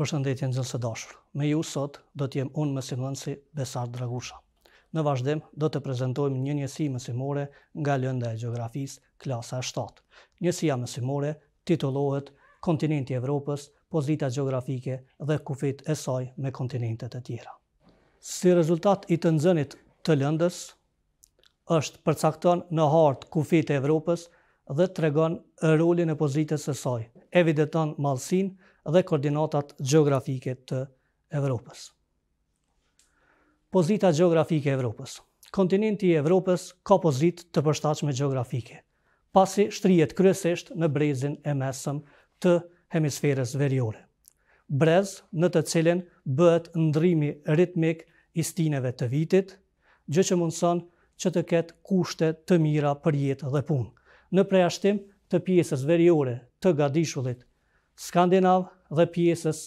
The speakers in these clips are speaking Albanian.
Për shëndetje në gjëllë së dashur. Me ju sot do t'jem unë mësimën si Besar Dragusha. Në vazhdim do të prezentojmë një njësi mësimore nga lënda e geografisë klasa 7. Njësia mësimore titullohet Kontinenti Evropës, pozita geografike dhe kufit e saj me kontinentet e tjera. Si rezultat i të nëzënit të lëndës, është përcakton në hartë kufit e Evropës dhe të regon rolin e pozitës e saj, evideton malsinë dhe koordinatat gjeografike të Evropës. Pozita geografike e Evropës. Kontinenti i Evropës ka pozit të përshtachme geografike, pasi shtrijet kryesisht në brezin e mesëm të hemisferës veriore. Brez në të cilin bëhet ndrimi ritmik i stineve të vitit, gjë që mundëson që të ketë kushte të mira për jetë dhe punë. Në preashtim të pjesës veriore të gadishullit Skandinav dhe pjesës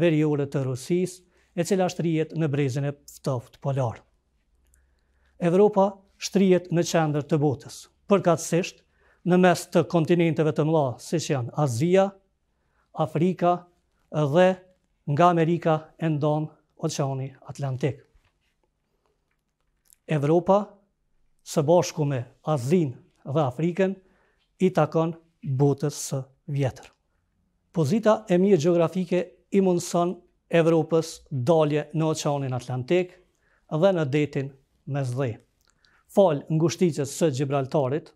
veriore të Rusis, e cila shtrijet në brezin e ftoft polar. Evropa shtrijet në qendër të botës, përkatsisht në mes të kontinenteve të mla, si që janë Azia, Afrika dhe nga Amerika e ndon oceani Atlantik. Evropa, së bashku me Azin dhe Afriken, i takon botës së vjetër. Pozita e mirë gjeografike i monson Evropës dalje në oceanin Atlantik dhe në detin me zdhe. Falë ngushticës së Gjibraltarit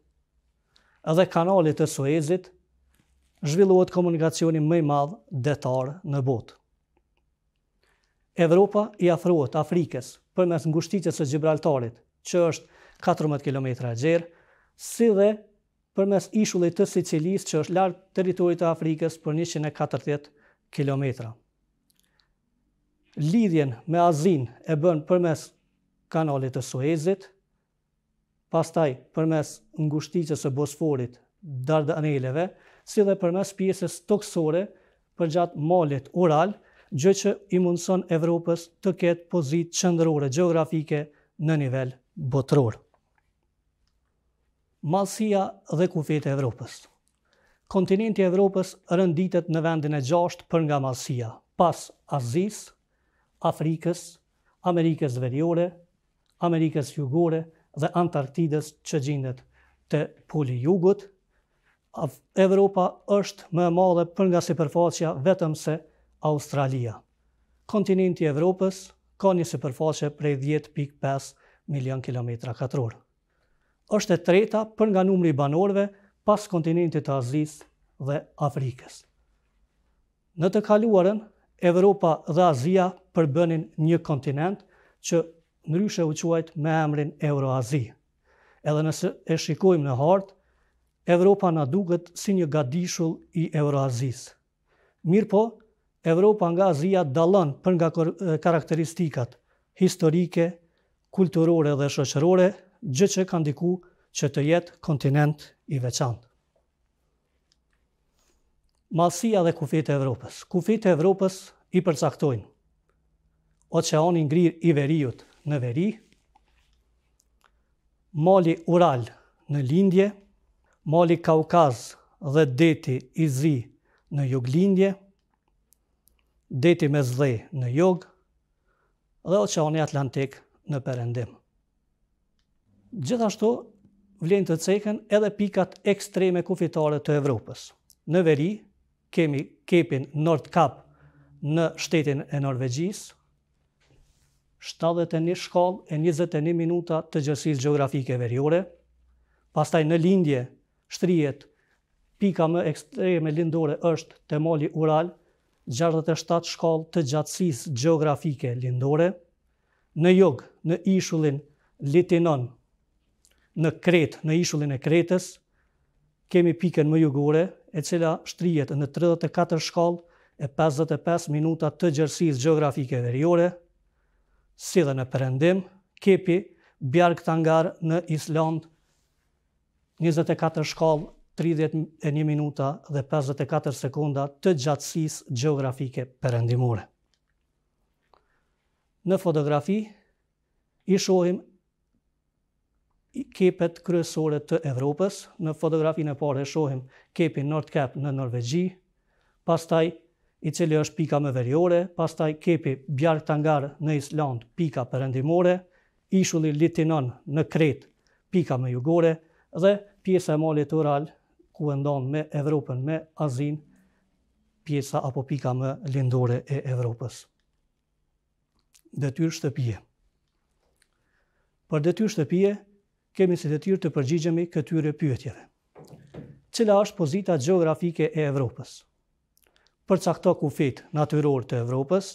dhe kanalit të Suezit, zhvilluot komunikacioni mëj madhë detarë në botë. Evropa i afruot Afrikës për mes ngushticës së Gjibraltarit, që është 14 km e gjerë, si dhe për mes të Sicilis që është lartë teritorit të Afrikës për 140 km. Lidhjen me Azin e bën për mes kanalit të Suezit, pastaj për mes ngushticës e Bosforit Dardaneleve, si dhe për mes pjesës toksore për gjatë malit Ural, gjë që i mundëson Evropës të ketë pozit qëndërore geografike në nivel botërorë malsia dhe kufit e Evropës. Kontinenti i Evropës rënditet në vendin e 6 për nga malsia, pas Azis, Afrikës, Amerikës Veriore, Amerikës Jugore dhe Antarktides që gjindet të poli jugut, Evropa është më e madhe për nga sipërfaqja vetëm se Australia. Kontinenti i Evropës ka një sipërfaqe prej 10.5 milion kilometra katrorë është e treta për nga numri banorve pas kontinentit të Azis dhe Afrikës. Në të kaluarën, Evropa dhe Azia përbënin një kontinent që ndryshe u quajt me emrin Euroazi. Edhe nëse e shikojmë në hartë, Evropa na duket si një gadishull i Euroazis. Mirë po, Evropa nga Azia dalën për nga karakteristikat historike, kulturore dhe shëqërore gjë që ka ndiku që të jetë kontinent i veçantë. Malësia dhe kufit e Evropës. Kufit e Evropës i përcaktojnë oceanin ngrir i veriut në veri, mali ural në lindje, mali kaukaz dhe deti i zi në jug lindje, deti me në jug, dhe oceanin atlantik në perendim. Gjithashtu vlen të cekën edhe pikat ekstreme kufitare të Evropës. Në veri kemi kepin Nordkap në shtetin e Norvegjisë, 71 shkallë e 21 minuta të gjësisë geografike veriore, pastaj në lindje shtrijet pika më ekstreme lindore është të mali Ural, 67 shkallë të gjatsisë geografike lindore, në jug, në ishullin Litinon, në kretë, në ishullin e kretës, kemi piken më jugore, e cila shtrijet në 34 shkallë e 55 minuta të gjërësis geografike dhe si dhe në përendim, kepi bjarë këtë angarë në Island, 24 shkallë, 31 minuta dhe 54 sekunda të gjatsis geografike përendimore. Në fotografi, i shohim kepet kryesore të Evropës. Në fotografinë e parë e shohim kepin Nordkap në Norvegji, pastaj i cili është pika më veriore, pastaj kepi Bjark në Islandë, pika përëndimore, ishulli Litinon në Kret, pika më jugore, dhe pjesa e malit Ural, ku ndonë me Evropën me Azin, pjesa apo pika më lindore e Evropës. Detyr shtëpije. Për detyr shtëpije, kemi si të tyrë të përgjigjemi këtyre pyetjeve. Cila është pozita geografike e Evropës? Përcakto kufit natyror të Evropës,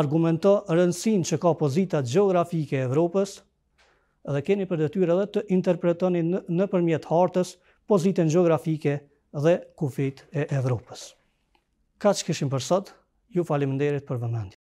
argumento rëndësin që ka pozita geografike e Evropës, dhe keni për të tyrë edhe të interpretoni në, përmjet hartës pozitën geografike dhe kufit e Evropës. Ka që këshim për sot, ju falim nderit për vëmendje.